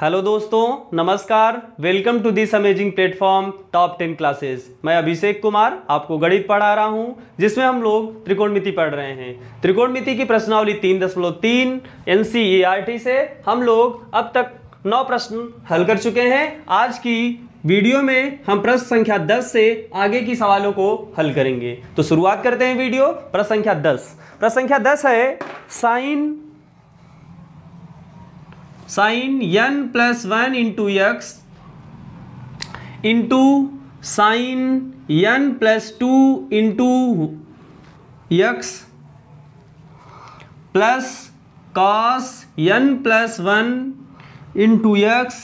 hello दोस्तों नमस्कार welcome to this amazing platform top ten classes मैं अभिषेक कुमार आपको गणित पढ़ा रहा हूं जिसमें हम लोग त्रिकोणमिति पढ़ रहे हैं त्रिकोणमिति की प्रश्नावली तीन दशमलव तीन एन e से हम लोग अब तक नौ प्रश्न हल कर चुके हैं आज की वीडियो में हम प्रश्न संख्या 10 से आगे की सवालों को हल करेंगे तो शुरुआत करते हैं वीडियो प्रश्न संख्या 10 प्रश्न संख्या 10 है sine sine n plus one into x into sine n plus two into x plus cos n plus one into x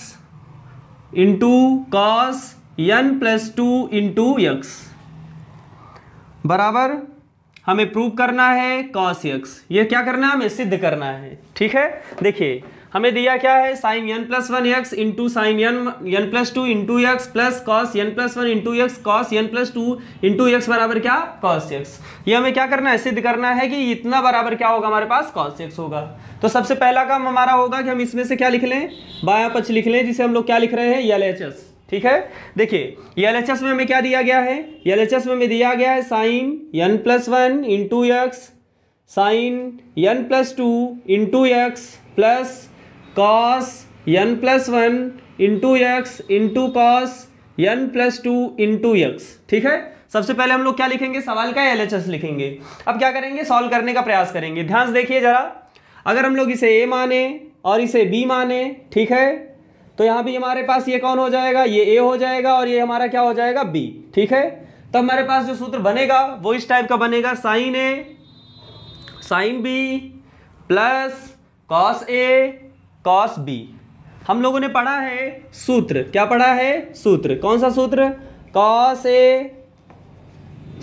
into cos n plus two into x बराबर हमें प्रूव करना है कॉस एक्स ये क्या करना है हमें सिद्ध करना है ठीक है देखिए हमें दिया क्या है sine n plus one x into sine n n plus two into x plus cos n plus one into x cos n plus two into x बराबर क्या कॉस एक्स ये हमें क्या करना है सिद्ध करना है कि इतना बराबर क्या होगा हमारे पास कॉस एक्स होगा तो सबसे पहला काम हमारा होगा कि हम इसमें से क्या लिख लें बाया पक्ष लिख लें जिसे हम लोग क्या लिख रहे हैं एल एच एस ठीक है देखिए एल में हमें क्या दिया गया है एल एच एस में हमें दिया गया है sine n plus one into x sine n plus two into x plus cos n plus one into x into cos n plus two into x ठीक है सबसे पहले हम लोग क्या लिखेंगे सवाल का एल लिखेंगे अब क्या करेंगे सॉल्व करने का प्रयास करेंगे ध्यान से देखिए जरा अगर हम लोग इसे ए माने और इसे बी माने ठीक है तो यहाँ भी हमारे पास ये कौन हो जाएगा ये ए हो जाएगा और ये हमारा क्या हो जाएगा बी ठीक है तो हमारे पास जो सूत्र बनेगा वो इस टाइप का बनेगा sine a sine b plus cos a cos b हम लोगों ने पढ़ा है सूत्र क्या पढ़ा है सूत्र कौन सा सूत्र cos a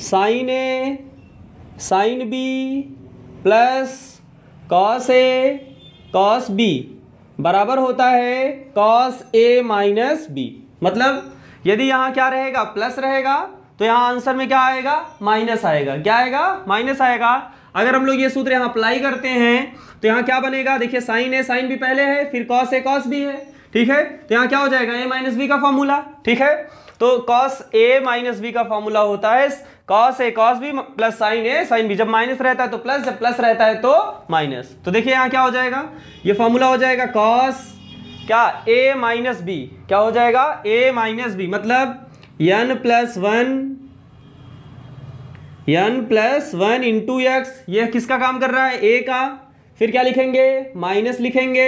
sine a sine b plus cos a cos b बराबर होता है कॉस ए माइनस बी मतलब यदि यहाँ क्या रहेगा प्लस रहेगा तो यहाँ आंसर में क्या आएगा माइनस आएगा क्या आएगा माइनस आएगा अगर हम लोग ये सूत्र यहाँ अप्लाई करते हैं तो यहाँ क्या बनेगा देखिए साइन है साइन भी पहले है फिर कॉस है कॉस भी है ठीक है तो यहाँ क्या हो जाएगा ए माइनस बी का फॉर्मूला ठीक है तो कॉस ए माइनस बी का फॉर्मूला होता है cos a cos b plus sine a sine b जब माइनस रहता है तो प्लस जब प्लस रहता है तो माइनस तो देखिए यहाँ क्या हो जाएगा ये फॉर्मूला हो जाएगा कॉस क्या ए माइनस बी क्या हो जाएगा ए माइनस बी मतलब n plus one n plus one into x ये किसका काम कर रहा है ए का फिर क्या लिखेंगे माइनस लिखेंगे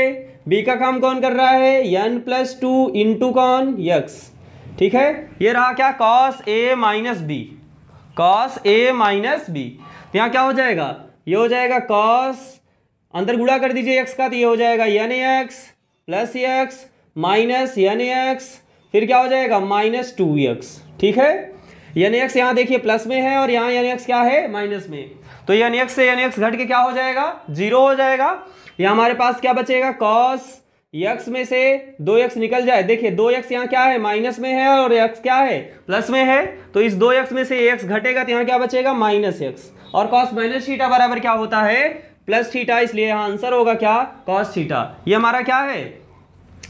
बी का काम कौन कर रहा है एन प्लस टू इंटू कौन यक्स ठीक है ये रहा क्या cos a minus b cos a minus b तो यहाँ क्या हो जाएगा ये हो जाएगा कॉस अंदर गुड़ा कर दीजिए एक्स का तो ये हो जाएगा n x plus x minus n x फिर क्या हो जाएगा माइनस टू एक्स ठीक है यानी एक्स यहाँ देखिए प्लस में है और यहाँ एक्स क्या है माइनस में तो यन एक्स से यानी एक्स घट के क्या हो जाएगा जीरो हो जाएगा या हमारे पास क्या बचेगा कॉस यक्स में से दो यक्स निकल जाए देखिए दो यक्स यहाँ क्या है माइनस में है और यक्स क्या है प्लस में है तो इस दो यक्स में से एक्स घटेगा तो यहाँ क्या बचेगा माइनस यक्स और कॉस माइनस थीटा बराबर क्या होता है प्लस थीटा इसलिए यहाँ आंसर होगा क्या कॉस थीटा ये हमारा क्या है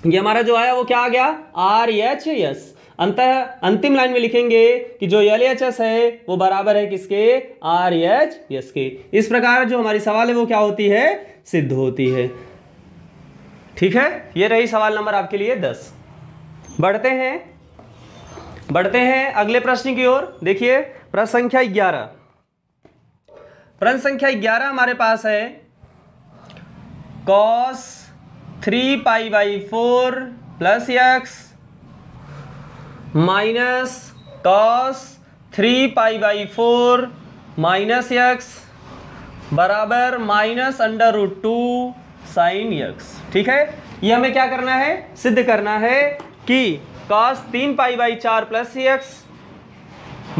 ये हमारा जो आया वो क्या आ गया आर एच एस अंतः अंतिम लाइन में लिखेंगे कि जो एल है वो बराबर है किसके आर एच एस के इस प्रकार जो हमारी सवाल है वो क्या होती है सिद्ध होती है ठीक है ये रही सवाल नंबर आपके लिए दस बढ़ते हैं बढ़ते हैं अगले प्रश्न की ओर देखिए प्रश्न संख्या ग्यारह प्रश्न संख्या ग्यारह हमारे पास है cos three pi by four plus x minus cos three pi by four minus x बराबर minus under root two sine x ठीक है ये हमें क्या करना है सिद्ध करना है कि कॉस तीन पाई बाई चार प्लस एक्स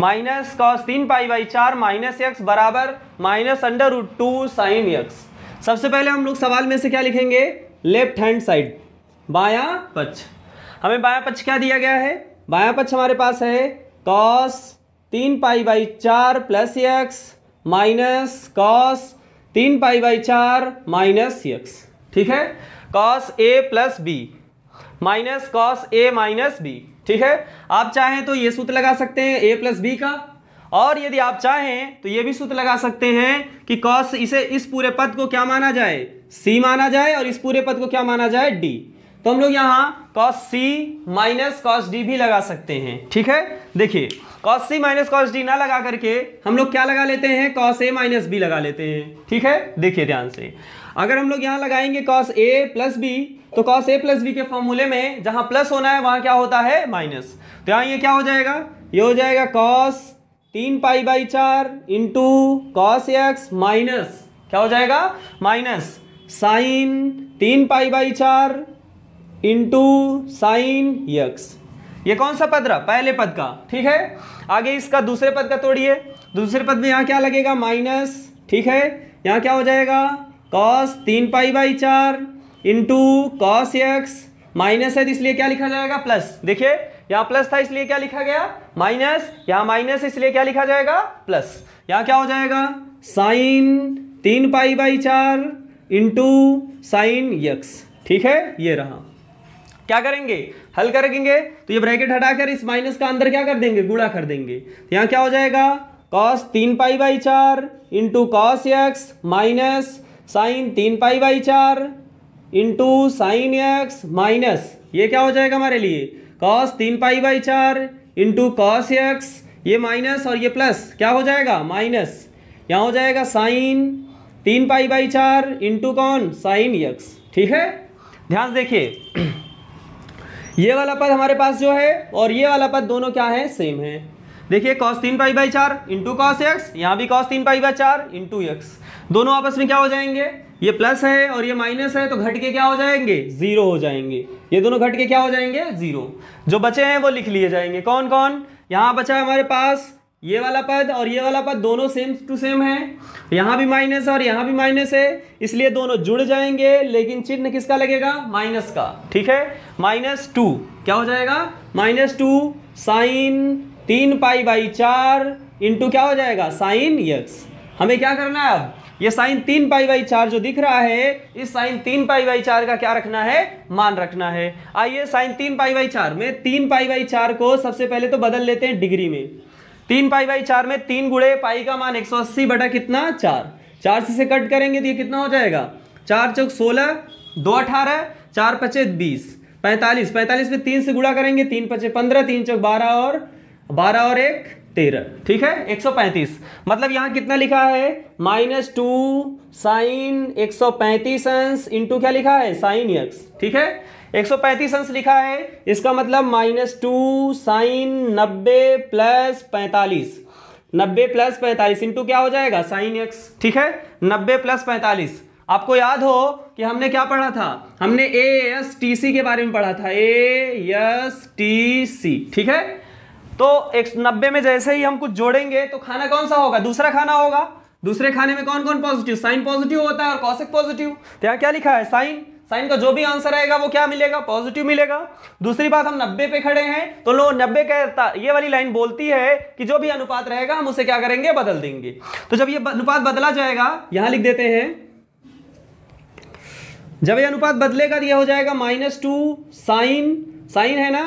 माइनस कॉस तीन पाई बाई चार माइनस एक्स बराबर minus under root two sine x सबसे पहले हम लोग सवाल में से क्या लिखेंगे लेफ्ट हैंड साइड बाया पक्ष हमें बाया पक्ष क्या दिया गया है बाया पक्ष हमारे पास है कॉस तीन पाई बाई चार प्लस एक्स माइनस कॉस तीन पाई बाई चार माइनस एक्स ठीक है cos a plus b minus cos a minus b ठीक है आप चाहें तो ये सूत्र लगा सकते हैं ए प्लस बी का और यदि आप चाहें तो ये भी सूत्र लगा सकते हैं कि कॉस इसे इस पूरे पद को क्या माना जाए सी माना जाए और इस पूरे पद को क्या माना जाए डी तो हम लोग यहाँ कॉस सी माइनस कॉस डी भी लगा सकते हैं ठीक है देखिए कॉस सी माइनस कॉस डी ना लगा करके हम लोग क्या लगा लेते हैं कॉस ए माइनस बी लगा लेते हैं ठीक है देखिए ध्यान से अगर हम लोग यहाँ लगाएंगे कॉस ए प्लस बी तो कॉस ए प्लस बी के फॉर्मूले में जहाँ प्लस होना है वहाँ क्या होता है माइनस तो यहाँ ये क्या हो जाएगा ये हो जाएगा कॉस तीन पाई बाई चार इंटू कॉस एक्स माइनस क्या हो जाएगा माइनस साइन तीन पाई बाई चार इंटू साइन यक्स ये कौन सा पद रहा पहले पद का ठीक है आगे इसका दूसरे पद का तोड़िए दूसरे पद में यहाँ क्या लगेगा माइनस ठीक है यहाँ क्या हो जाएगा कॉस तीन पाई बाई चार इंटू कॉस एक्स माइनस है तो इसलिए क्या लिखा जाएगा प्लस देखिए यहाँ प्लस था इसलिए क्या लिखा गया माइनस यहाँ माइनस इसलिए क्या लिखा जाएगा प्लस यहाँ क्या हो जाएगा साइन तीन पाई बाई चार इंटू साइन यक्स ठीक है ये रहा क्या करेंगे हल करेंगे तो ये ब्रैकेट हटाकर इस माइनस का अंदर क्या कर देंगे गुड़ा कर देंगे तो यहाँ क्या हो जाएगा कॉस तीन पाई बाई चार into cos x minus sine तीन पाई बाई चार इंटू साइन एक्स माइनस ये क्या हो जाएगा हमारे लिए कॉस तीन पाई बाई चार इंटू कॉस एक्स ये माइनस और ये प्लस क्या हो जाएगा माइनस यहाँ हो जाएगा साइन तीन पाई बाई चार इंटू कौन साइन एक्स ठीक है ध्यान देखिए ये वाला पद हमारे पास जो है और ये वाला पद दोनों क्या है सेम है देखिए कॉस तीन पाई बाई चार इंटू कॉस एक्स यहाँ भी कॉस तीन पाई बाई चार इंटू एक्स दोनों आपस में क्या हो जाएंगे ये प्लस है और ये माइनस है तो घट के क्या हो जाएंगे जीरो हो जाएंगे ये दोनों घट के क्या हो जाएंगे जीरो जो बचे हैं वो लिख लिए जाएंगे कौन कौन यहाँ बचा है हमारे पास ये वाला पद और ये वाला पद दोनों सेम टू सेम है यहाँ भी माइनस है और यहाँ भी माइनस है इसलिए दोनों जुड़ जाएंगे लेकिन चिन्ह किसका लगेगा माइनस का ठीक है माइनस टू क्या हो जाएगा माइनस टू साइन तीन पाई बाई चार इंटू क्या हो जाएगा साइन यक्स हमें क्या करना है अब ये साइन तीन पाई बाई चार जो दिख रहा है इस साइन तीन पाई बाई चार का क्या रखना है मान रखना है आइए साइन तीन पाई बाई चार में तीन पाई बाई चार को सबसे पहले तो बदल लेते हैं डिग्री में तीन पाई बाई चार में तीन गुड़े पाई का मान एक सौ अस्सी बटा कितना चार चार से कट करेंगे तो ये कितना हो जाएगा चार चौक सोलह दो अठारह चार पचे बीस पैंतालीस पैंतालीस में तीन से गुड़ा करेंगे तीन पचे पंद्रह तीन चौक बारह और बारह और एक तेरह ठीक है एक सौ पैंतीस मतलब यहाँ कितना लिखा है माइनस टू साइन एक सौ पैंतीस अंश इंटू क्या लिखा है साइन एक्स ठीक है एक सौ पैंतीस अंश लिखा है इसका मतलब माइनस टू साइन नब्बे प्लस पैंतालीस नब्बे प्लस पैंतालीस इंटू क्या हो जाएगा साइन एक्स ठीक है नब्बे प्लस पैंतालीस आपको याद हो कि हमने क्या पढ़ा था हमने ए एस टी सी के बारे में पढ़ा था ए एस टी सी ठीक है तो एक नब्बे में जैसे ही हम कुछ जोड़ेंगे तो खाना कौन सा होगा दूसरा खाना होगा दूसरे खाने में कौन कौन पॉजिटिव साइन पॉजिटिव होता है और कौशिक पॉजिटिव तो यहाँ क्या लिखा है साइन साइन का जो भी आंसर आएगा वो क्या मिलेगा पॉजिटिव मिलेगा दूसरी बात हम नब्बे पे खड़े हैं तो लो नब्बे कहता ये वाली लाइन बोलती है कि जो भी अनुपात रहेगा हम उसे क्या करेंगे बदल देंगे तो जब ये अनुपात बदला जाएगा यहां लिख देते हैं जब ये अनुपात बदलेगा तो यह हो जाएगा माइनस टू साइन साइन है ना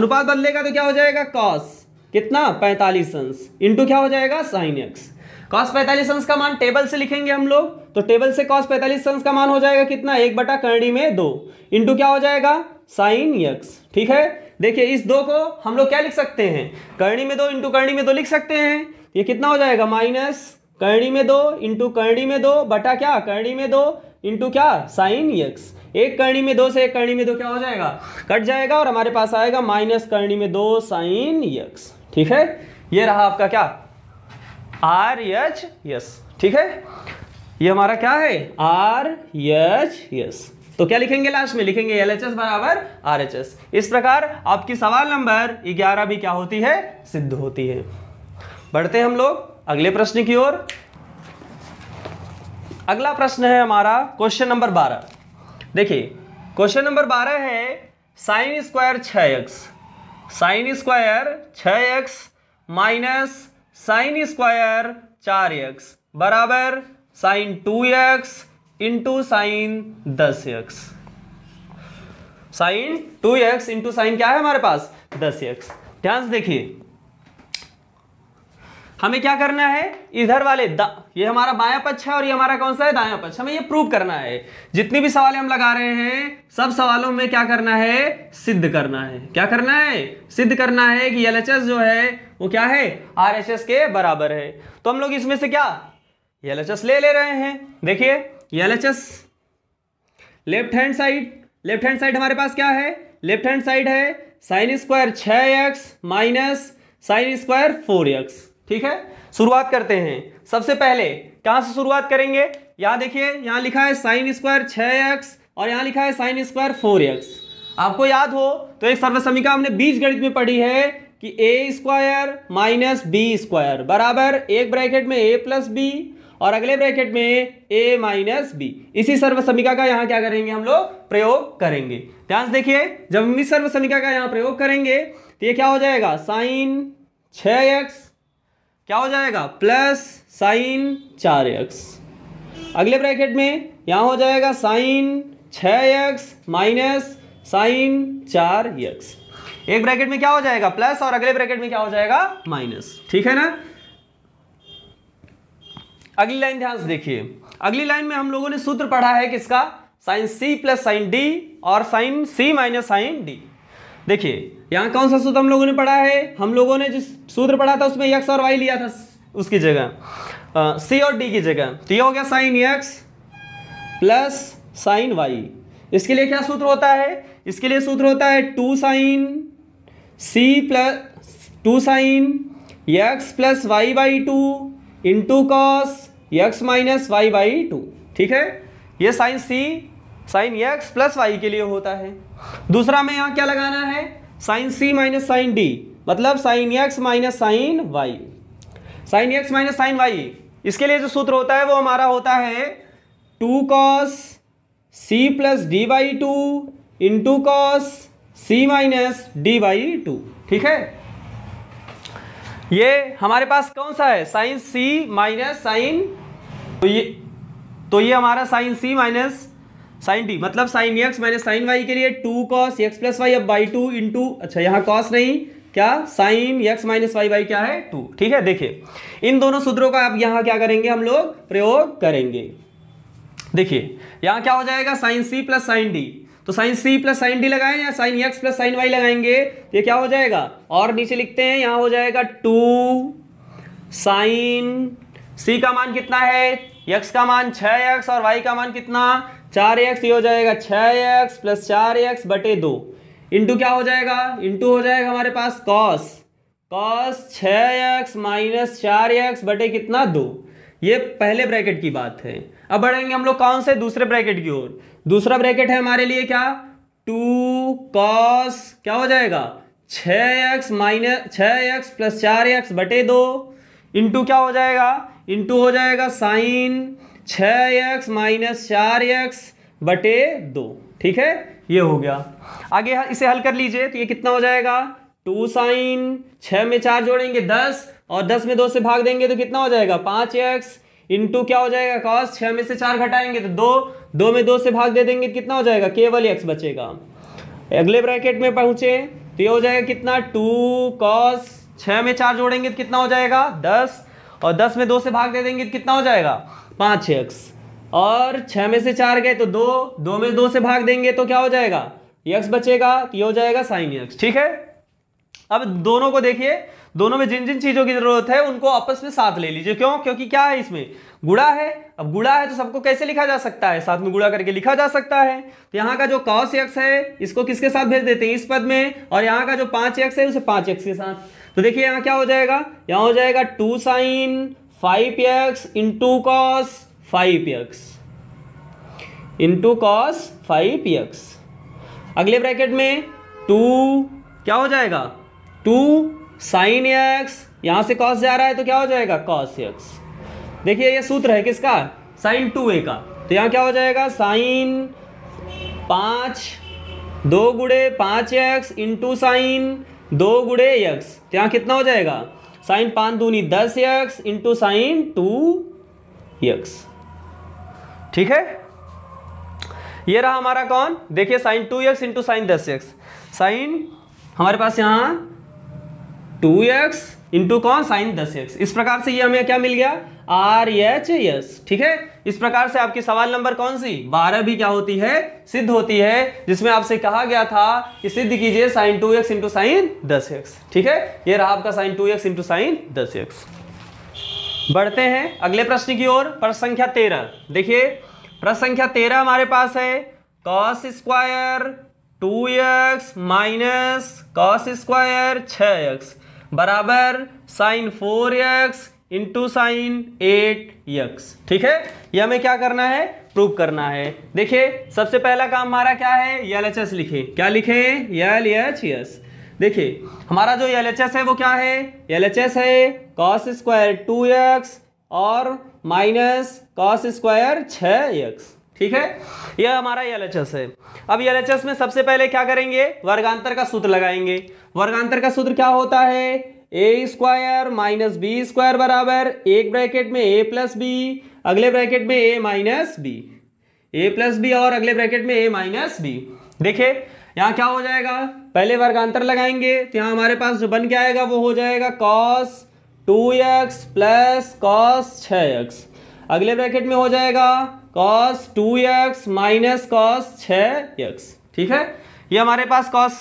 अनुपात बदलेगा तो क्या हो जाएगा कॉस कितना पैंतालीस अंश इंटू क्या हो जाएगा साइन एक्स कॉस पैंतालीस अंश का मान टेबल से लिखेंगे हम लोग तो टेबल से कॉस पैंतालीस अंश का मान हो जाएगा कितना एक बटा कर्णी में दो इंटू क्या हो जाएगा साइन यक्स ठीक है देखिए इस दो को हम लोग क्या लिख सकते हैं कर्णी में दो इंटू कर्णी में दो लिख सकते हैं ये कितना हो जाएगा माइनस कर्णी में दो इंटू कर्णी में दो बटा क्या कर्णी में दो इंटू क्या साइन यक्स एक कर्णी में दो से एक कर्णी में दो क्या हो जाएगा कट जाएगा और हमारे पास आएगा माइनस कर्णी में दो साइन यक्स ठीक है ये रहा आपका क्या आर एच यस ठीक है ये हमारा क्या है आर एच यस तो क्या लिखेंगे लास्ट में लिखेंगे एल एच एस बराबर आर एच एस इस प्रकार आपकी सवाल नंबर ग्यारह भी क्या होती है सिद्ध होती है बढ़ते हम लोग अगले प्रश्न की ओर अगला प्रश्न है हमारा क्वेश्चन नंबर बारह देखिए क्वेश्चन नंबर बारह है साइन स्क्वायर छ एक्स साइन स्क्वायर छ एक्स माइनस साइन स्क्वायर चार एक्स बराबर sine two x into sine दस x sine two x into sine क्या है हमारे पास दस एक्स ध्यान से देखिए हमें क्या करना है इधर वाले द ये हमारा बाया पक्ष है और ये हमारा कौन सा है दाया पक्ष हमें ये प्रूव करना है जितनी भी सवाल हम लगा रहे हैं सब सवालों में क्या करना है सिद्ध करना है क्या करना है सिद्ध करना है कि एल जो है वो क्या है आर के बराबर है तो हम लोग इसमें से क्या एल ले ले रहे हैं देखिए L left hand side left hand side हमारे पास क्या है लेफ्ट हैंड साइड है साइन स्क्वायर छ x minus sine square four x ठीक है शुरुआत करते हैं सबसे पहले कहां से शुरुआत करेंगे यहां देखिए यहां लिखा है साइन स्क्वायर छः एक्स और यहां लिखा है साइन स्क्वायर फोर एक्स आपको याद हो तो एक सर्वसमिका हमने बीज गणित में पढ़ी है कि a square minus b square बराबर एक ब्रैकेट में ए प्लस बी और अगले ब्रैकेट में ए माइनस बी इसी सर्वसमिका का यहाँ क्या करेंगे हम लोग प्रयोग करेंगे ध्यान से देखिए जब हम इस सर्वसमिका का यहाँ प्रयोग करेंगे तो ये क्या हो जाएगा साइन छ एक्स क्या हो जाएगा प्लस साइन चार एक्स अगले ब्रैकेट में यहां हो जाएगा साइन छ एक्स माइनस साइन चार एक्स एक ब्रैकेट में क्या हो जाएगा प्लस और अगले ब्रैकेट में क्या हो जाएगा माइनस ठीक है ना अगली लाइन ध्यान से देखिए अगली लाइन में हम लोगों ने सूत्र पढ़ा है किसका साइन सी प्लस साइन डी और sine c minus sine d देखिए यहाँ कौन सा सूत्र हम लोगों ने पढ़ा है हम लोगों ने जिस सूत्र पढ़ा था उसमें यक्स और वाई लिया था उसकी जगह सी और डी की जगह तो ये हो गया sine x plus sine y इसके लिए क्या सूत्र होता है इसके लिए सूत्र होता है two sine C plus two sine x plus Y by two into cos x minus Y by two ठीक है ये साइन सी साइन यक्स प्लस वाई के लिए होता है दूसरा में यहां क्या लगाना है sine c minus sine d मतलब sine x minus sine Y sine x minus sine y इसके लिए जो सूत्र होता है वो हमारा होता है two cos C plus d by two into cos C minus d by two ठीक है ये हमारे पास कौन सा है साइन सी माइनस साइन तो ये तो ये हमारा sine c minus sine t मतलब साइन एक्स मैंने साइन वाई के लिए two cos x plus y अब बाई टू इन टू अच्छा यहाँ कॉस नहीं क्या sine x minus Y by क्या है टू ठीक है देखिए इन दोनों सूत्रों का आप यहाँ क्या करेंगे हम लोग प्रयोग करेंगे देखिए यहाँ क्या हो जाएगा साइन सी प्लस साइन डी तो साइन सी प्लस साइन डी लगाएं या sine x plus sine y लगाएंगे तो ये क्या हो जाएगा और नीचे लिखते हैं यहाँ हो जाएगा टू साइन सी का मान कितना है एक्स का मान छः एक्स और वाई का मान कितना चार एक्स ये हो जाएगा छ एक्स प्लस चार एक्स बटे दो इंटू क्या हो जाएगा इंटू हो जाएगा हमारे पास कॉस कॉस छ एक्स माइनस चार एक्स बटे कितना दो ये पहले ब्रैकेट की बात है अब बढ़ेंगे हम लोग कौन से दूसरे ब्रैकेट की ओर दूसरा ब्रैकेट है हमारे लिए क्या टू कॉस क्या हो जाएगा छ एक्स माइनस छ एक्स प्लस चार एक्स बटे दो इंटू क्या हो जाएगा इंटू हो जाएगा साइन छ एक्स माइनस चार एक्स बटे दो ठीक है ये हो गया आगे इसे हल कर लीजिए तो ये कितना हो जाएगा टू साइन छः में चार जोड़ेंगे दस और दस में दो से भाग देंगे तो कितना हो जाएगा पाँच एक्स इंटू क्या हो जाएगा कॉस छः में से चार घटाएंगे तो दो दो में दो से भाग दे देंगे तो कितना हो जाएगा केवल एक्स बचेगा अगले ब्रैकेट में पहुँचे तो ये हो जाएगा कितना टू कॉस छः में चार जोड़ेंगे तो कितना हो जाएगा दस और दस में दो से भाग दे देंगे तो कितना हो जाएगा पाँच एक्स और छः में से चार गए तो दो दो में दो से भाग देंगे तो क्या हो जाएगा यक्स बचेगा ये हो जाएगा साइन यक्स ठीक है अब दोनों को देखिए दोनों में जिन जिन चीज़ों की ज़रूरत है उनको आपस में साथ ले लीजिए क्यों क्योंकि क्या है इसमें गुड़ा है अब गुड़ा है तो सबको कैसे लिखा जा सकता है साथ में गुड़ा करके लिखा जा सकता है तो यहाँ का जो कॉस यक्स है इसको किसके साथ भेज देते हैं इस पद में और यहाँ का जो पांच यक्स है उसे पांच यक्स के साथ तो देखिए यहाँ क्या हो जाएगा यहाँ हो जाएगा two sine five x into cos five x into cos five x अगले ब्रैकेट में टू क्या हो जाएगा टू साइन एक्स यहां से कॉस जा रहा है तो क्या हो जाएगा कॉस एक्स देखिए ये सूत्र है किसका साइन टू ए का तो यहाँ क्या हो जाएगा साइन पांच दो गुड़े पांच एक्स इंटू साइन दो गुड़े एक्स तो यहां कितना हो जाएगा साइन पांच दूनी दस x into sine two x ठीक है ये रहा हमारा कौन देखिए sine two x into sine दस यक्स साइन हमारे पास यहां टू यक्स इंटू कौन साइन दस यक्स इस प्रकार से ये हमें क्या मिल गया आर एच एस ठीक है इस प्रकार से आपकी सवाल नंबर कौन सी बारह भी क्या होती है सिद्ध होती है जिसमें आपसे कहा गया था कि सिद्ध कीजिए sine two x into sine दस एक्स ठीक है ये रहा आपका sine two x into sine दस एक्स बढ़ते हैं अगले प्रश्न की ओर प्रश्न संख्या तेरह देखिए प्रश्न संख्या तेरह हमारे पास है cos square two x minus cos square छ एक्स बराबर sine four x into sine eight x ठीक है ये हमें क्या करना है प्रूव करना है देखिए सबसे पहला काम हमारा क्या है यल एच एस लिखे क्या लिखे यल एच यस देखिए हमारा जो यल एच एस है वो क्या है यल एच एस है कॉस स्क्वायर टू एक्स और माइनस कॉस स्क्वायर छ यक्स ठीक है यह हमारा यल एच एस है अब यल एच एस में सबसे पहले क्या करेंगे वर्गांतर का सूत्र लगाएंगे वर्गांतर का सूत्र क्या होता है a square minus b square बराबर एक ब्रैकेट में ए प्लस बी अगले ब्रैकेट में a minus b a plus b और अगले ब्रैकेट में ए माइनस बी देखिये यहाँ क्या हो जाएगा पहले वर्ग अंतर लगाएंगे तो यहाँ हमारे पास जो बन के आएगा वो हो जाएगा cos two x plus cos छ एक्स अगले ब्रैकेट में हो जाएगा cos two x minus cos छ एक्स ठीक है ये हमारे पास कॉस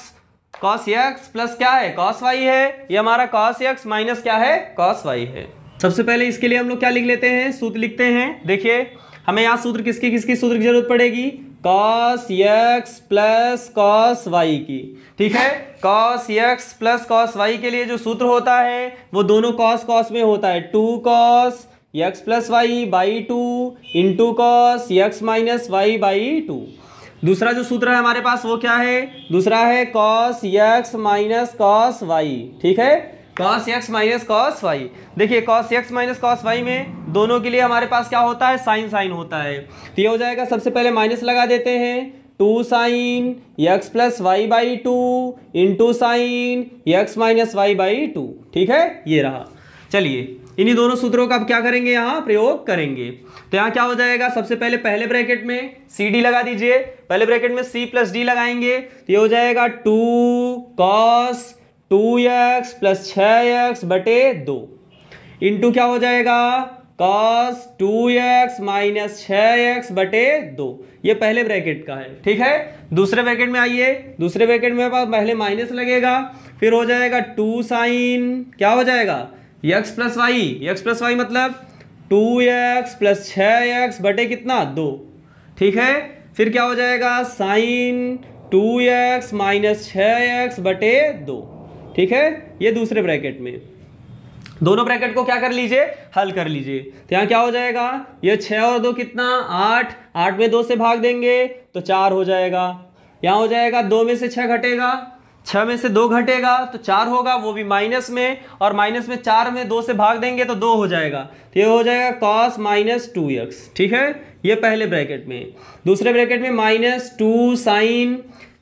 कॉस एक्स प्लस क्या है कॉस वाई है ये हमारा कॉस एक्स माइनस क्या है कॉस वाई है सबसे पहले इसके लिए हम लोग क्या लिख लेते हैं सूत्र लिखते हैं देखिए हमें यहाँ सूत्र किसकी किसकी सूत्र की जरूरत पड़ेगी cos x plus cos Y की ठीक है cos x plus cos Y के लिए जो सूत्र होता है वो दोनों कॉस कॉस में होता है two cos x plus Y by two into cos x minus Y by two दूसरा जो सूत्र है हमारे पास वो क्या है दूसरा है cos x minus cos Y ठीक है cos x minus cos Y देखिए cos x minus cos Y में दोनों के लिए हमारे पास क्या होता है साइन साइन होता है तो ये हो जाएगा सबसे पहले माइनस लगा देते हैं two sine x plus Y by two into sine x minus Y by two ठीक है ये रहा चलिए इन्हीं दोनों सूत्रों का अब क्या करेंगे यहाँ प्रयोग करेंगे तो यहां क्या हो जाएगा सबसे पहले पहले ब्रैकेट में सी डी लगा दीजिए पहले ब्रैकेट में सी प्लस डी लगाएंगे तो ये हो जाएगा two cos two x plus छ एक्स बटे दो इंटू क्या हो जाएगा कॉस टू एक्स माइनस छ एक्स बटे दो ये पहले ब्रैकेट का है ठीक है दूसरे ब्रैकेट में आइए दूसरे ब्रैकेट में पहले माइनस लगेगा फिर हो जाएगा टू साइन क्या हो जाएगा X plus Y X plus Y मतलब टू एक्स प्लस छः एक्स बटे कितना दो ठीक है फिर क्या हो जाएगा साइन टू एक्स माइनस छः एक्स बटे दो ठीक है ये दूसरे ब्रैकेट में दोनों ब्रैकेट को क्या कर लीजिए हल कर लीजिए तो यहाँ क्या हो जाएगा ये छः और दो कितना आठ आठ में दो से भाग देंगे तो चार हो जाएगा यहाँ हो जाएगा दो में से छः घटेगा छः में से दो घटेगा तो चार होगा वो भी माइनस में और माइनस में चार में दो से भाग देंगे तो दो हो जाएगा तो ये हो जाएगा कॉस माइनस टू एक्स ठीक है ये पहले ब्रैकेट में दूसरे ब्रैकेट में माइनस टू साइन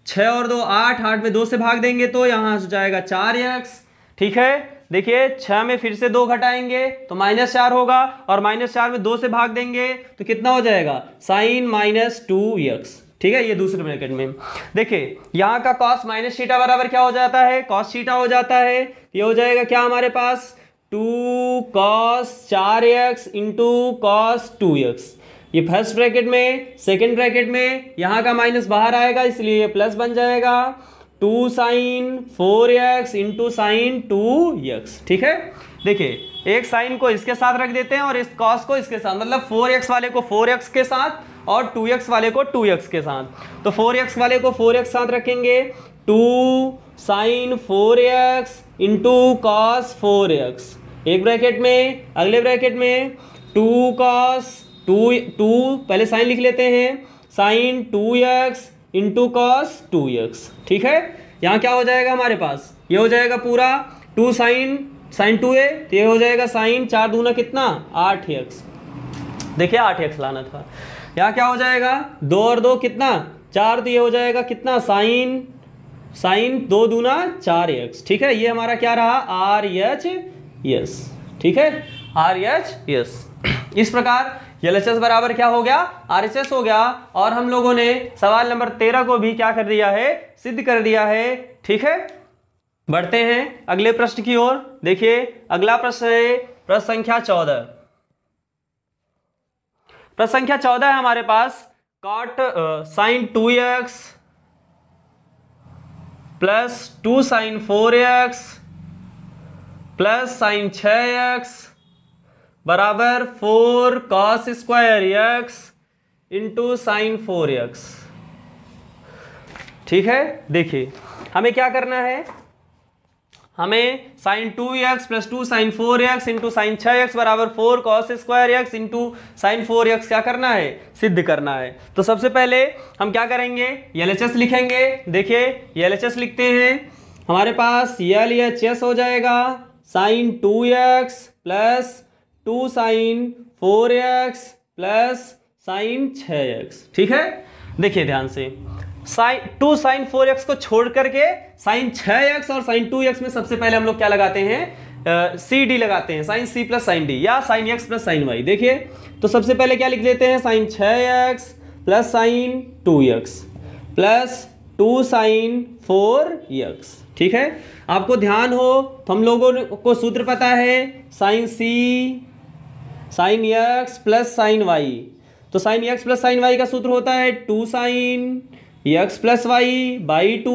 छः और दो आठ आठ में दो से भाग देंगे तो यहाँ हो जाएगा चार एक्स ठीक है देखिए छः में फिर से दो घटाएंगे तो माइनस चार होगा और माइनस चार में दो से भाग देंगे तो कितना हो जाएगा साइन माइनस टू एक्स ठीक है ये दूसरे ब्रैकेट में देखिए यहाँ का कॉस माइनस शीटा बराबर क्या हो जाता है कॉस शीटा हो जाता है ये हो जाएगा क्या हमारे पास टू कॉस चार X into cos two X ये फर्स्ट ब्रैकेट में सेकेंड ब्रैकेट में यहाँ का माइनस बाहर आएगा इसलिए ये प्लस बन जाएगा two sine four x into sine two X ठीक है देखिए एक साइन को इसके साथ रख देते हैं और इस कॉस को इसके साथ मतलब फोर एक्स वाले को फोर एक्स के साथ और 2x वाले को 2x के साथ तो 4x वाले को 4x साथ रखेंगे 2 sign 4x into cos 4x एक ब्रैकेट में अगले ब्रैकेट में 2 कॉस 2 2 पहले साइन लिख लेते हैं sign 2x into cos X ठीक है यहाँ क्या हो जाएगा हमारे पास ये हो जाएगा पूरा two sine sine two A तो ये हो जाएगा साइन चार दूना कितना आठ एक्स देखिए आठ एक्स लाना था यहाँ क्या हो जाएगा दो और दो कितना चार तो ये हो जाएगा कितना साइन साइन दो दूना चार एक्स ठीक है ये हमारा क्या रहा आर एच यस ठीक है आर एच यस इस प्रकार एल एच एस बराबर क्या हो गया आर एच एस हो गया और हम लोगों ने सवाल नंबर तेरह को भी क्या कर दिया है सिद्ध कर दिया है ठीक है बढ़ते हैं अगले प्रश्न की ओर देखिए अगला प्रश्न है प्रश्न संख्या चौदह प्रश्न संख्या चौदह है हमारे पास cot sine two x plus two sine four X plus sine छ एक्स बराबर four cos square X into sine four x ठीक है देखिए हमें क्या करना है हमें sine two x plus two sine four x into sine छः एक्स बराबर four cos square X into sine four X क्या करना है सिद्ध करना है तो सबसे पहले हम क्या करेंगे एल लिखेंगे देखिए एल लिखते हैं हमारे पास एल एच एस हो जाएगा sine two x plus two sine four X plus sine छः एक्स ठीक है देखिए ध्यान से sine two sine four X को छोड़ करके साइन छः एक्स और साइन टू एक्स में सबसे पहले हम लोग क्या लगाते हैं सी डी लगाते हैं साइन सी प्लस साइन डी या sine x plus sine Y देखिए तो सबसे पहले क्या लिख लेते हैं साइन छ x plus sine two x plus two sine four x ठीक है आपको ध्यान हो तो हम लोगों को सूत्र पता है साइन सी sine x plus sine Y तो sine x plus sine Y का सूत्र होता है two sine x plus Y by two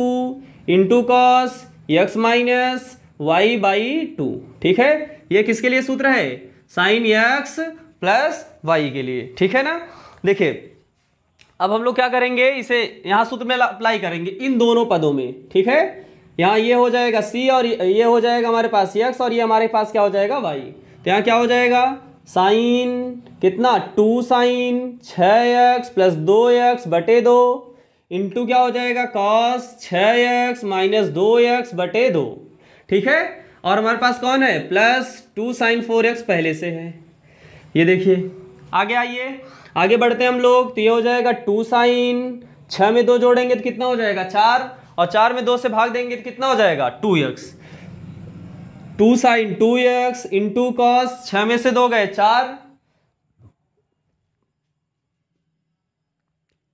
into cos x minus Y by two ठीक है ये किसके लिए सूत्र है साइन यक्स प्लस वाई के लिए ठीक है ना देखिए अब हम लोग क्या करेंगे इसे यहाँ सूत्र में अप्लाई करेंगे इन दोनों पदों में ठीक है यहाँ ये हो जाएगा सी और ये हो जाएगा हमारे पास यक्स और ये हमारे पास क्या हो जाएगा वाई तो यहाँ क्या हो जाएगा साइन कितना टू साइन छः एक्स प्लस दो एक्स बटे दो इंटू क्या हो जाएगा कॉस छ एक्स माइनस दो एक्स बटे दो ठीक है और हमारे पास कौन है plus two sine four X पहले से है ये देखिए आगे आइए आगे बढ़ते हैं हम लोग तो ये हो जाएगा टू साइन छः में दो जोड़ेंगे तो कितना हो जाएगा चार और चार में दो से भाग देंगे तो कितना हो जाएगा two X two sine two x into cos छ में से दो गए चार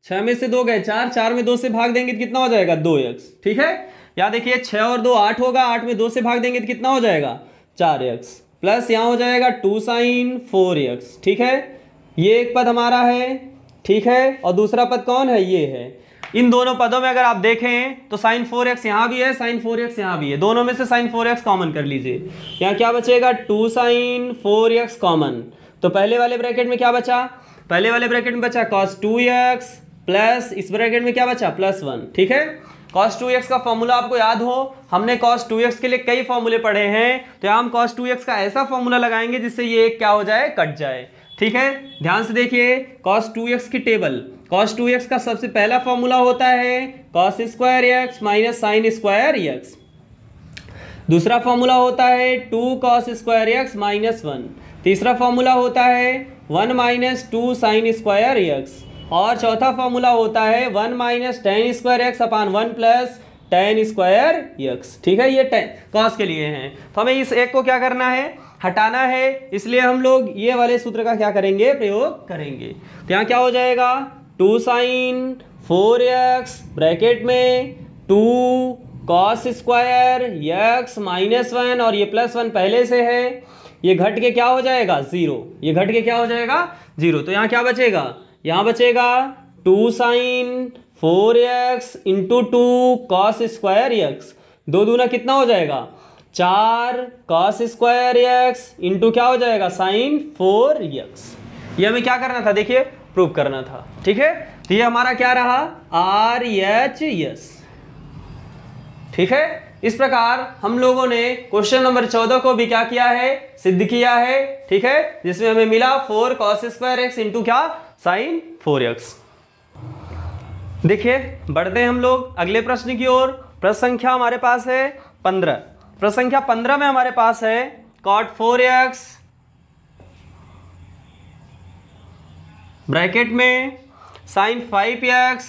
छह में से दो गए चार चार में दो से भाग देंगे तो कितना हो जाएगा दो एक्स ठीक है यहाँ देखिए छः और दो आठ होगा आठ में दो से भाग देंगे तो कितना हो जाएगा चार एक्स प्लस यहाँ हो जाएगा टू साइन फोर एक्स ठीक है ये एक पद हमारा है ठीक है और दूसरा पद कौन है ये है इन दोनों पदों में अगर आप देखें तो साइन फोर एक्स यहाँ भी है साइन फोर एक्स यहाँ भी है दोनों में से साइन फोर एक्स कॉमन कर लीजिए यहाँ क्या बचेगा two sine four X common तो पहले वाले ब्रैकेट में क्या बचा पहले वाले ब्रैकेट में बचा कॉस टू एक्स प्लस इस ब्रैकेट में क्या बचा प्लस वन ठीक है कॉस टू एक्स का फॉर्मूला आपको याद हो हमने कॉस टू एक्स के लिए कई फॉर्मूले पढ़े हैं तो हम कॉस टू एक्स का ऐसा फॉर्मूला लगाएंगे जिससे ये क्या हो जाए कट जाए ठीक है ध्यान से देखिए कॉस टू एक्स की टेबल कॉस टू एक्स का सबसे पहला फॉर्मूला होता है cos square X minus sine square X दूसरा फॉर्मूला होता है two cos square X minus one तीसरा फॉर्मूला होता है one minus two sine square X और चौथा फॉर्मूला होता है one minus tan square X upon one plus tan square X ठीक है ये टेन कॉस के लिए हैं तो हमें इस एक को क्या करना है हटाना है इसलिए हम लोग ये वाले सूत्र का क्या करेंगे प्रयोग करेंगे तो यहाँ क्या हो जाएगा two sine four X bracket में two cos square X minus one और ये प्लस वन पहले से है ये घट के क्या हो जाएगा ज़ीरो ये घट के क्या हो जाएगा ज़ीरो तो यहाँ क्या बचेगा यहाँ बचेगा two sine four x into two cos square X दो दूना कितना हो जाएगा चार कॉस स्क्वायर एक्स इंटू क्या हो जाएगा साइन फोर एक्स ये हमें क्या करना था देखिए प्रूव करना था ठीक है तो ये हमारा क्या रहा आर एच एस ठीक है इस प्रकार हम लोगों ने क्वेश्चन नंबर चौदह को भी क्या किया है सिद्ध किया है ठीक है जिसमें हमें मिला four cos square X into क्या साइन फोर एक्स देखिए बढ़ते हैं हम लोग अगले प्रश्न की ओर प्रश्न संख्या हमारे पास है पंद्रह प्रश्न संख्या पंद्रह में हमारे पास है कॉट फोर एक्स ब्रैकेट में sine five x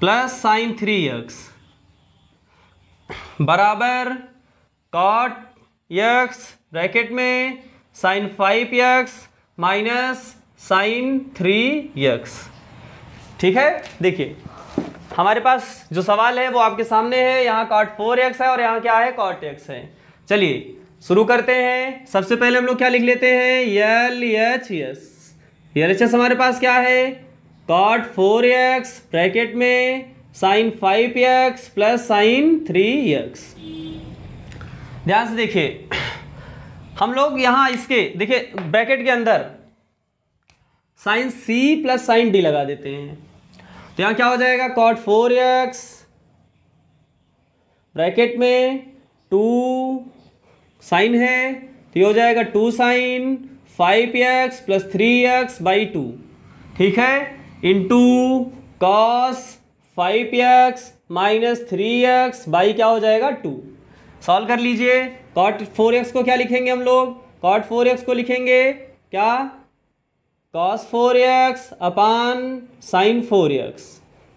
plus sine three x बराबर कॉट एक्स ब्रैकेट में sine five x minus sine three X ठीक है देखिए हमारे पास जो सवाल है वो आपके सामने है यहाँ कॉट फोर एक्स है और यहाँ क्या है कॉट एक्स है चलिए शुरू करते हैं सबसे पहले हम लोग क्या लिख लेते हैं L H S L H S हमारे पास क्या है कॉट फोर एक्स ब्रैकेट में sine five x plus sine three X ध्यान से देखिए हम लोग यहाँ इसके देखिए ब्रैकेट के अंदर साइन सी प्लस साइन डी लगा देते हैं तो यहाँ क्या हो जाएगा कॉट फोर एक्स ब्रैकेट में टू साइन है तो ये हो जाएगा two sine five x plus three x by two ठीक है into cos five x minus three x by क्या हो जाएगा टू सॉल्व कर लीजिए कॉट फोर एक्स को क्या लिखेंगे हम लोग कॉट फोर एक्स को लिखेंगे क्या cos four X upon sine four X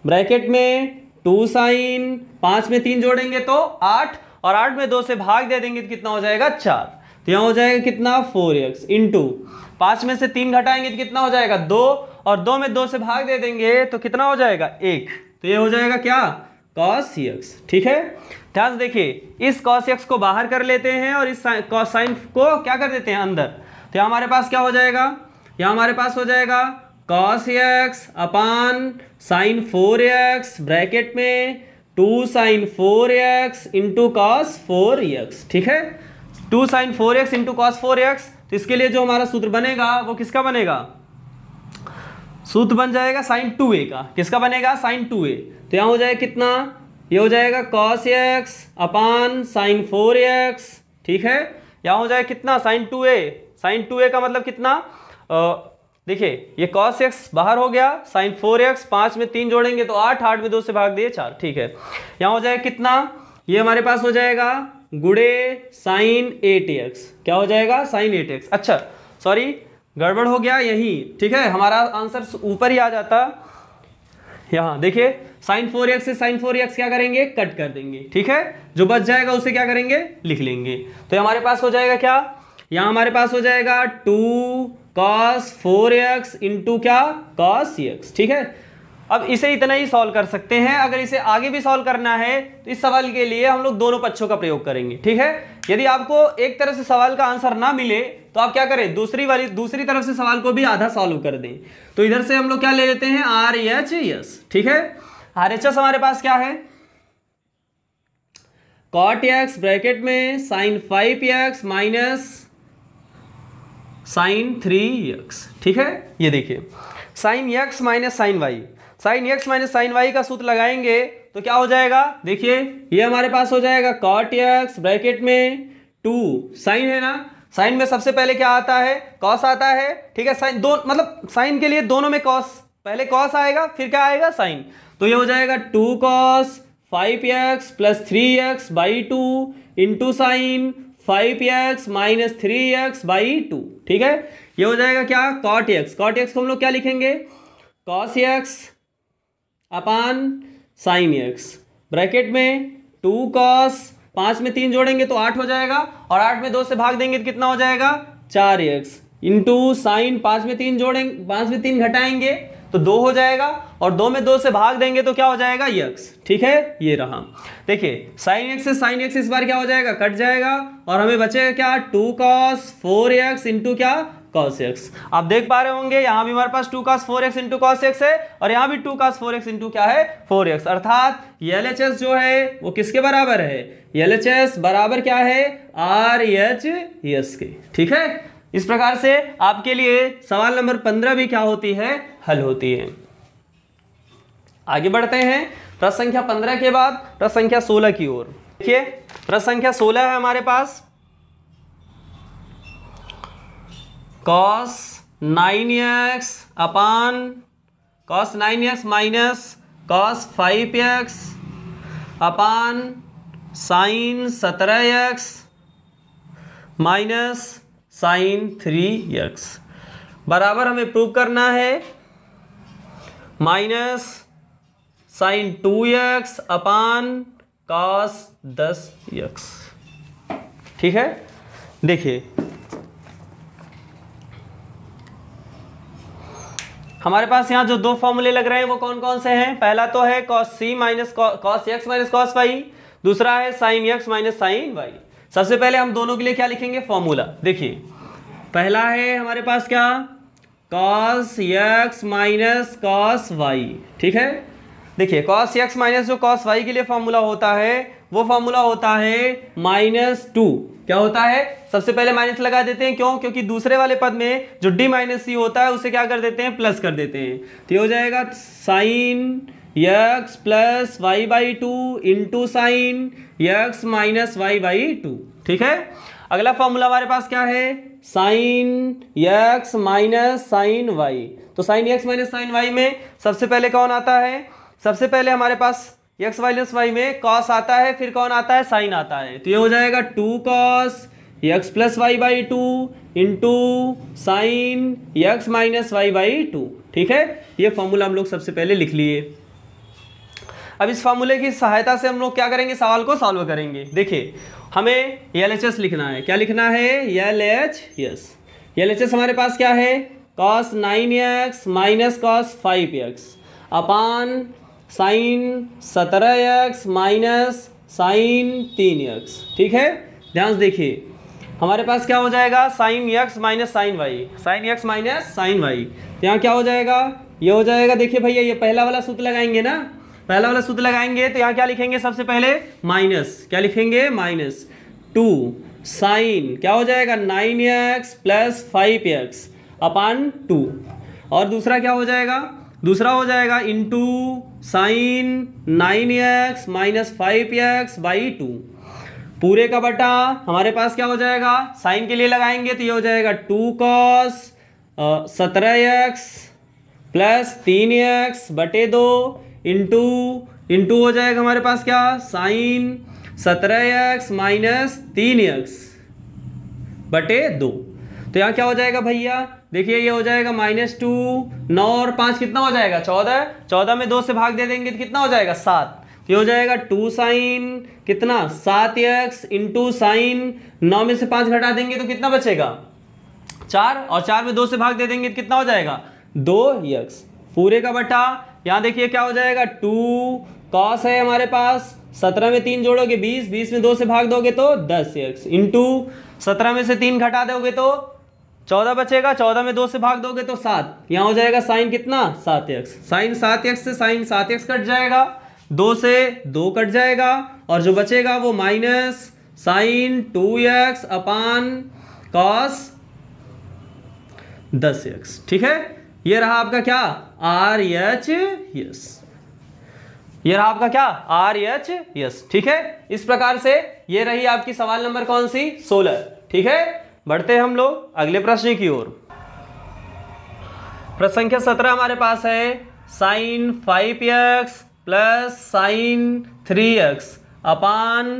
bracket में टू साइन पाँच में तीन जोड़ेंगे तो आठ और आठ में दो से भाग दे देंगे तो कितना हो जाएगा चार तो यहाँ हो जाएगा कितना फोर एक्स इंटू पाँच में से तीन घटाएंगे तो कितना हो जाएगा दो और दो में दो से भाग दे देंगे तो कितना हो जाएगा एक तो ये हो जाएगा क्या कॉस एक्स ठीक है ध्यान देखिए इस कॉस एक्स को बाहर कर लेते हैं और इस कॉस साइन को क्या कर देते हैं अंदर तो यहाँ हमारे पास क्या हो जाएगा यहाँ हमारे पास हो जाएगा cos X upon sine four X bracket में two sine four x into cos four x ठीक है two sine four x into cos four X तो इसके लिए जो हमारा सूत्र बनेगा वो किसका बनेगा सूत्र बन जाएगा साइन टू ए का किसका बनेगा साइन टू ए तो यहाँ हो जाएगा कितना ये हो जाएगा cos X upon sine four x ठीक है यहाँ हो जाएगा कितना sine two A sine two A का मतलब कितना देखिए ये कॉस एक्स बाहर हो गया साइन फोर एक्स पाँच में तीन जोड़ेंगे तो आठ आठ में दो से भाग दिए चार ठीक है यहाँ हो जाएगा कितना ये हमारे पास हो जाएगा गुड़े साइन एट एक्स क्या हो जाएगा साइन एट एक्स अच्छा सॉरी गड़बड़ हो गया यही ठीक है हमारा आंसर ऊपर ही आ जाता यहां देखिए साइन फोर एक्स से साइन फोर एक्स क्या करेंगे कट कर देंगे ठीक है जो बच जाएगा उसे क्या करेंगे लिख लेंगे तो हमारे पास हो जाएगा क्या यहाँ हमारे पास हो जाएगा two cos four x into क्या कॉस एक्स ठीक है अब इसे इतना ही सॉल्व कर सकते हैं अगर इसे आगे भी सॉल्व करना है तो इस सवाल के लिए हम लोग दोनों पक्षों का प्रयोग करेंगे ठीक है यदि आपको एक तरफ से सवाल का आंसर ना मिले तो आप क्या करें दूसरी वाली दूसरी तरफ से सवाल को भी आधा सॉल्व कर दें तो इधर से हम लोग क्या ले लेते हैं आर एच एस ठीक है आर एच एस हमारे पास क्या है कॉट एक्स ब्रैकेट में sine five x minus sine three X ठीक है ये देखिए sine x minus sine Y sine x minus sine Y का सूत्र लगाएंगे तो क्या हो जाएगा देखिए ये हमारे पास हो जाएगा कॉट एक्स ब्रैकेट में टू साइन है ना साइन में सबसे पहले क्या आता है कॉस आता है ठीक है साइन दो मतलब साइन के लिए दोनों में कॉस पहले कॉस आएगा फिर क्या आएगा साइन तो ये हो जाएगा two cos five x plus three x by two into sine five x minus three x by two ठीक है ये हो जाएगा क्या कॉट एक्स कॉट एक्स को हम लोग क्या लिखेंगे cos X upon sine X bracket में टू कॉस पांच में तीन जोड़ेंगे तो आठ हो जाएगा और आठ में दो से भाग देंगे तो कितना हो जाएगा चार एक्स इंटू साइन पांच में तीन जोड़ेंगे पांच में तीन घटाएंगे तो दो हो जाएगा और दो में दो से भाग देंगे तो क्या हो जाएगा यक्स ठीक है ये रहा देखिए साइन एक्स से साइन एक्स इस बार क्या हो जाएगा कट जाएगा और हमें बचेगा क्या two cos four x into क्या कॉस एक्स आप देख पा रहे होंगे यहां भी हमारे पास two cos four x into cos X है और यहां भी two cos four x into क्या है फोर एक्स अर्थात एल एच एस जो है वो किसके बराबर है एल एच एस बराबर क्या है आर एच एस के ठीक है इस प्रकार से आपके लिए सवाल नंबर पंद्रह भी क्या होती है हल होती है आगे बढ़ते हैं प्रश्न संख्या पंद्रह के बाद प्रश्न संख्या सोलह की ओर देखिए प्रश्न संख्या सोलह है हमारे पास cos nine X upon cos nine X minus cos five X upon sine सत्रह X minus sine three x बराबर हमें प्रूव करना है minus sine two x upon cos दस एक्स ठीक है देखिए हमारे पास यहाँ जो दो फॉर्मूले लग रहे हैं वो कौन कौन से हैं पहला तो है कॉस सी minus cos x minus cos Y दूसरा है sine x minus sine Y सबसे पहले हम दोनों के लिए क्या लिखेंगे फॉर्मूला देखिए पहला है हमारे पास क्या cos x minus cos Y ठीक है देखिए कॉस एक्स माइनस जो कॉस वाई के लिए फॉर्मूला होता है वो फॉर्मूला होता है माइनस टू क्या होता है सबसे पहले माइनस लगा देते हैं क्यों क्योंकि दूसरे वाले पद में जो डी माइनस सी होता है उसे क्या कर देते हैं प्लस कर देते हैं तो ये हो जाएगा sine x plus Y by two into sine X minus Y by two ठीक है अगला फॉर्मूला हमारे पास क्या है sine X minus sine Y तो sine X minus sine Y में सबसे पहले कौन आता है सबसे पहले हमारे पास एक्स वाई प्लस वाई में कॉस आता है फिर कौन आता है साइन आता है तो ये हो जाएगा two cos x plus Y by two into sine x minus Y by two ठीक है ये फॉर्मूला हम लोग सबसे पहले लिख लिए अब इस फॉर्मूले की सहायता से हम लोग क्या करेंगे सवाल को सॉल्व करेंगे देखिए हमें एल एच एस लिखना है क्या लिखना है L H S L H S हमारे पास क्या है cos nine X minus cos five X upon sine सत्रह एक्स माइनस साइन तीन एक्स ठीक है ध्यान से देखिए हमारे पास क्या हो जाएगा sine x minus sine Y sine x minus sine Y तो यहाँ क्या हो जाएगा ये हो जाएगा देखिए भैया ये पहला वाला सूत्र लगाएंगे ना पहला वाला सूत्र लगाएंगे तो यहाँ क्या लिखेंगे सबसे पहले माइनस क्या लिखेंगे माइनस टू साइन क्या हो जाएगा nine X plus five X upon two और दूसरा क्या हो जाएगा दूसरा हो जाएगा into sine nine X minus five X by two पूरे का बटा हमारे पास क्या हो जाएगा साइन के लिए लगाएंगे तो ये हो जाएगा टू कॉस सत्रह एक्स प्लस तीन एक्स बटे दो इंटू इंटू हो जाएगा हमारे पास क्या साइन सत्रह एक्स माइनस तीन एक्स बटे दो तो यहाँ क्या हो जाएगा भैया देखिए ये हो जाएगा माइनस टू नौ और पाँच कितना हो जाएगा चौदह चौदह में दो से भाग दे देंगे तो कितना हो जाएगा सात तो ये हो जाएगा टू साइन कितना सात एक्स इंटू साइन नौ में से पाँच घटा देंगे तो कितना बचेगा चार और चार में दो से भाग दे देंगे तो कितना हो जाएगा दो यक्स पूरे का बटा यहाँ देखिए क्या हो जाएगा टू कॉस है हमारे पास सत्रह में तीन जोड़ोगे बीस बीस में दो से भाग दोगे तो दस यक्स इंटू सत्रह में से तीन घटा दोगे तो चौदह बचेगा चौदह में दो से भाग दोगे तो सात यहाँ हो जाएगा साइन कितना सात एक्स साइन सात एक्स से साइन सात एक्स कट जाएगा दो से दो कट जाएगा और जो बचेगा वो minus sine two x upon cos दस एक्स ठीक है ये रहा आपका क्या आर एच यस ये रहा आपका क्या आर एच यस ठीक है इस प्रकार से ये रही आपकी सवाल नंबर कौन सी सोलह ठीक है बढ़ते हैं हम लोग अगले प्रश्न की ओर प्रश्न संख्या सत्रह हमारे पास है sine five x plus sine three x upon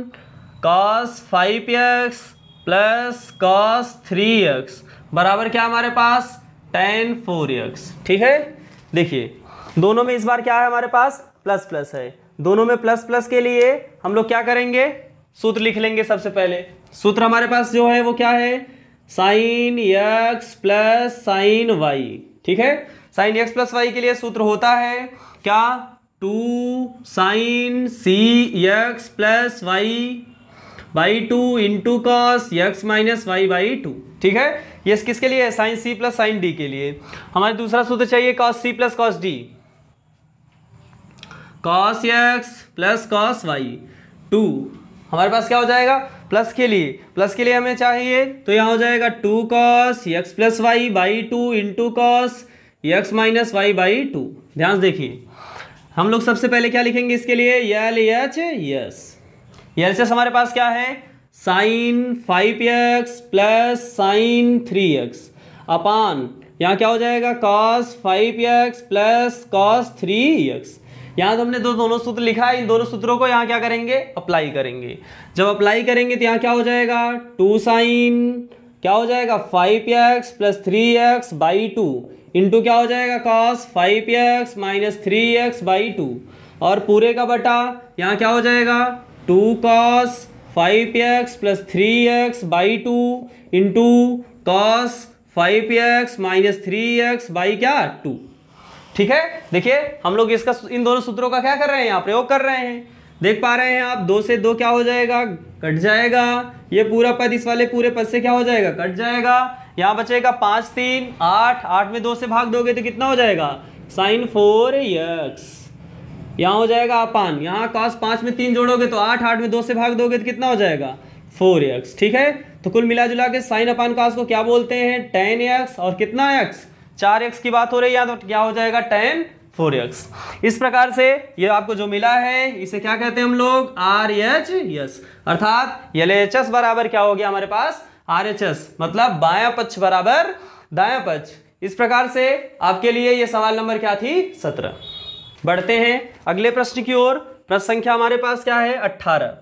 cos five x plus cos three x बराबर क्या हमारे पास टेन फोर एक्स ठीक है देखिए दोनों में इस बार क्या है हमारे पास प्लस प्लस है दोनों में प्लस प्लस के लिए हम लोग क्या करेंगे सूत्र लिख लेंगे सबसे पहले सूत्र हमारे पास जो है वो क्या है sine x plus sine y ठीक है साइन एक्स प्लस वाई के लिए सूत्र होता है क्या two sine C x plus Y by two into cos x minus Y by two ठीक है ये किसके लिए है साइन सी प्लस साइन डी के लिए हमारे दूसरा सूत्र चाहिए कॉस सी plus cos D cos x plus cos y two हमारे पास क्या हो जाएगा प्लस के लिए प्लस के लिए हमें चाहिए तो यहाँ हो जाएगा two cos x plus Y by two into cos x minus Y by two ध्यान देखिए हम लोग सबसे पहले क्या लिखेंगे इसके लिए L H S L H हमारे पास क्या है sine five x plus sine three x upon यहाँ क्या हो जाएगा cos five x plus cos three x यहाँ तो हमने दो दोनों सूत्र लिखा है इन दोनों सूत्रों को यहाँ क्या करेंगे अप्लाई करेंगे जब अप्लाई करेंगे तो यहाँ क्या हो जाएगा टू साइन क्या हो जाएगा five x plus three x by two into क्या हो जाएगा cos five x minus three x by two और पूरे का बटा यहाँ क्या हो जाएगा two cos five x plus three x by two into cos five x minus three x by क्या टू ठीक है देखिए हम लोग इसका इन दोनों सूत्रों का क्या कर रहे हैं यहाँ प्रयोग कर रहे हैं देख पा रहे हैं आप दो से दो क्या हो जाएगा कट जाएगा ये पूरा पद इस वाले पूरे पद से क्या हो जाएगा कट जाएगा यहाँ बचेगा पांच तीन आठ आठ में दो से भाग दोगे तो कितना हो जाएगा साइन फोर यक्स यहाँ हो जाएगा अपान यहाँ कॉस पांच में तीन जोड़ोगे तो आठ आठ में दो से भाग दोगे तो कितना हो जाएगा फोर ठीक है तो कुल मिला जुला के साइन अपान कास को क्या बोलते हैं टेन और कितना एक्स चार एक्स की बात हो रही है तो क्या हो जाएगा टेन फोर एक्स इस प्रकार से ये आपको जो मिला है इसे क्या कहते हैं हम लोग आर एच यस अर्थात एल एच एस बराबर क्या हो गया हमारे पास आर एच एस मतलब बाया पक्ष बराबर दाया पक्ष इस प्रकार से आपके लिए ये सवाल नंबर क्या थी सत्रह बढ़ते हैं अगले प्रश्न की ओर प्रश्न संख्या हमारे पास क्या है अट्ठारह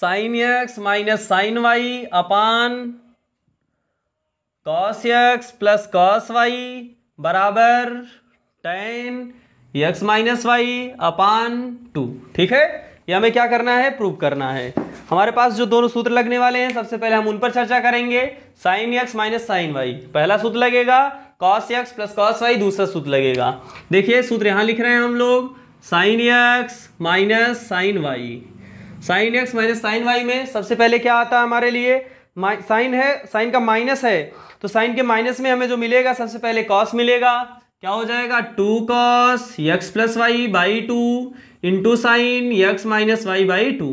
sine x minus sine y upon cos x plus cos y बराबर tan x minus y upon two ठीक है ये हमें क्या करना है प्रूव करना है हमारे पास जो दोनों सूत्र लगने वाले हैं सबसे पहले हम उन पर चर्चा करेंगे sine x minus sine y पहला सूत्र लगेगा cos x plus cos Y दूसरा सूत्र लगेगा देखिए सूत्र यहाँ लिख रहे हैं हम लोग sine x minus sine Y sine x minus sine Y में सबसे पहले क्या आता है हमारे लिए साइन है साइन का माइनस है तो साइन के माइनस में हमें जो मिलेगा सबसे पहले कॉस मिलेगा क्या हो जाएगा two cos x plus Y by two into sine x minus Y by two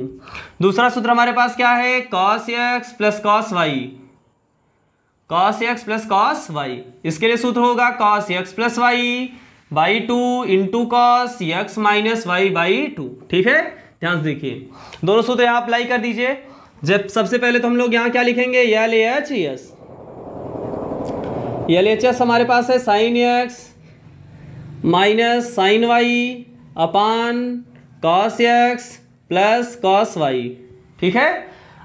दूसरा सूत्र हमारे पास क्या है cos x plus cos y cos x plus cos y इसके लिए सूत्र होगा cos x plus Y by two into cos x minus Y by two ठीक है ध्यान से देखिए दोनों सूत्र यहाँ अप्लाई कर दीजिए जब सबसे पहले तो हम लोग यहाँ क्या लिखेंगे L H S L H S हमारे पास है sine x minus sine y upon cos x plus cos Y ठीक है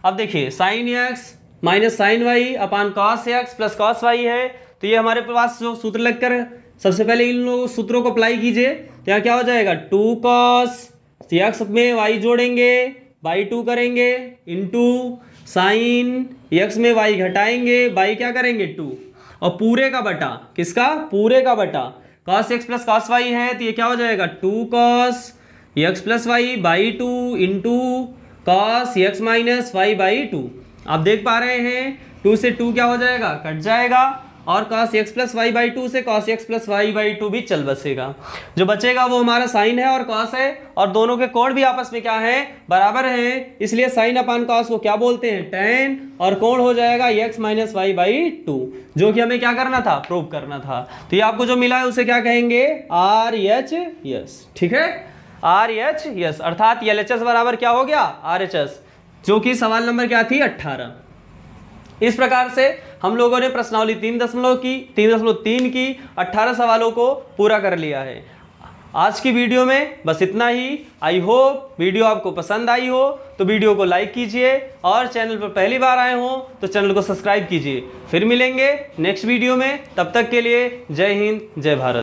अब देखिए sine x minus sine y upon cos x plus cos y है तो ये हमारे पास जो सूत्र लगकर सबसे पहले इन लोगों सूत्रों को अप्लाई कीजिए तो यहाँ क्या हो जाएगा टू कॉस यक्स में वाई जोड़ेंगे बाई टू करेंगे इंटू साइन यक्स में वाई घटाएंगे बाई क्या करेंगे टू और पूरे का बटा किसका पूरे का बटा cos x plus cos y है तो ये क्या हो जाएगा two cos x plus Y by two into cos x minus Y by two आप देख पा रहे हैं टू से टू क्या हो जाएगा कट जाएगा और cos x plus Y by two से cos x plus Y by two भी चल बसेगा जो बचेगा वो हमारा साइन है और कॉस है और दोनों के कोण भी आपस में क्या है बराबर है इसलिए साइन अपान कॉस को क्या बोलते हैं टेन और कोण हो जाएगा x minus Y by two जो कि हमें क्या करना था प्रूव करना था तो ये आपको जो मिला है उसे क्या कहेंगे आर एच यस ठीक है आर एच यस अर्थात एल एच एस बराबर क्या हो गया आर एच एस जो कि सवाल नंबर क्या थी अट्ठारह इस प्रकार से हम लोगों ने प्रश्नावली तीन दशमलव की तीन दशमलव तीन की अट्ठारह सवालों को पूरा कर लिया है आज की वीडियो में बस इतना ही आई होप वीडियो आपको पसंद आई हो तो वीडियो को लाइक कीजिए और चैनल पर पहली बार आए हों तो चैनल को सब्सक्राइब कीजिए फिर मिलेंगे नेक्स्ट वीडियो में तब तक के लिए जय हिंद जय भारत